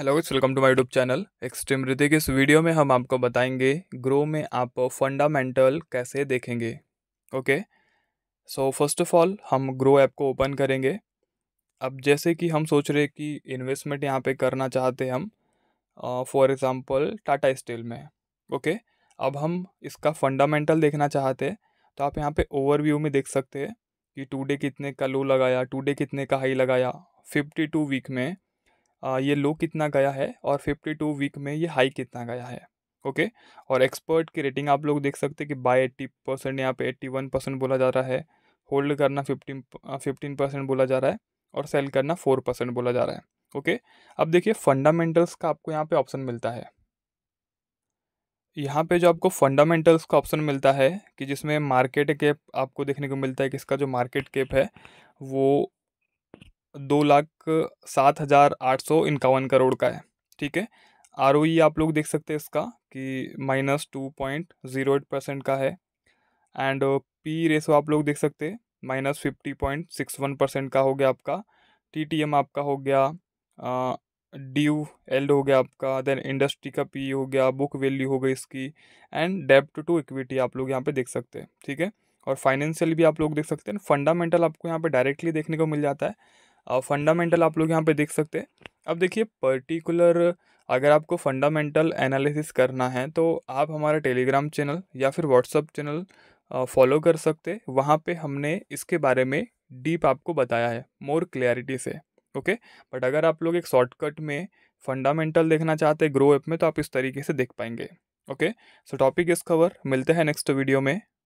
Hello it's welcome to my YouTube channel extreme Hrithik इस video में हम आपको बताएंगे ग्रो में आप फंडामेंटल कैसे देखेंगे okay so first of all हम ग्रो ऐप को ओपन करेंगे अब जैसे कि हम सोच रहे कि इन्वेस्टमेंट यहाँ पे करना चाहते हैं हम फॉर एग्जांपल टाटा स्टील में ओके okay? अब हम इसका फंडामेंटल देखना चाहते हैं तो आप यहाँ पर ओवरव्यू में देख सकते हैं कि टू डे कितने का लो लगाया टू डे कितने का हाई लगाया फिफ्टी टू वीक में ये लो कितना गया है और 52 वीक में ये हाई कितना गया है ओके और एक्सपर्ट की रेटिंग आप लोग देख सकते हैं कि बाय एट्टी परसेंट यहाँ पे एट्टी वन परसेंट बोला जा रहा है होल्ड करना फिफ्टीन फिफ्टीन परसेंट बोला जा रहा है और सेल करना फोर परसेंट बोला जा रहा है ओके अब देखिए फंडामेंटल्स का आपको यहाँ पर ऑप्शन मिलता है यहाँ पे जो आपको फंडामेंटल्स का ऑप्शन मिलता है कि जिसमें मार्केट कैप आपको देखने को मिलता है कि इसका जो मार्केट कैप है वो दो लाख सात हज़ार आठ सौ इक्यावन करोड़ का है ठीक है आर आप लोग देख सकते हैं इसका कि minus two point zero eight percent का है एंड पी रेसो आप लोग देख सकते हैं minus fifty point six one percent का हो गया आपका टी टी एम आपका हो गया ड्यू एल हो गया आपका देन इंडस्ट्री का पी हो गया बुक वैल्यू हो गई इसकी एंड डेप्ट टू इक्विटी आप लोग यहाँ पे देख सकते हैं ठीक है और फाइनेंशियल भी आप लोग देख सकते हैं फंडामेंटल आपको यहाँ पे डायरेक्टली देखने को मिल जाता है फंडामेंटल आप लोग यहाँ पे देख सकते हैं अब देखिए पर्टिकुलर अगर आपको फंडामेंटल एनालिसिस करना है तो आप हमारा टेलीग्राम चैनल या फिर व्हाट्सअप चैनल फॉलो कर सकते वहाँ पे हमने इसके बारे में डीप आपको बताया है मोर क्लैरिटी से ओके बट अगर आप लोग एक शॉर्टकट में फंडामेंटल देखना चाहते हैं ग्रो ऐप में तो आप इस तरीके से देख पाएंगे ओके सो टॉपिक इस खबर मिलते हैं नेक्स्ट वीडियो में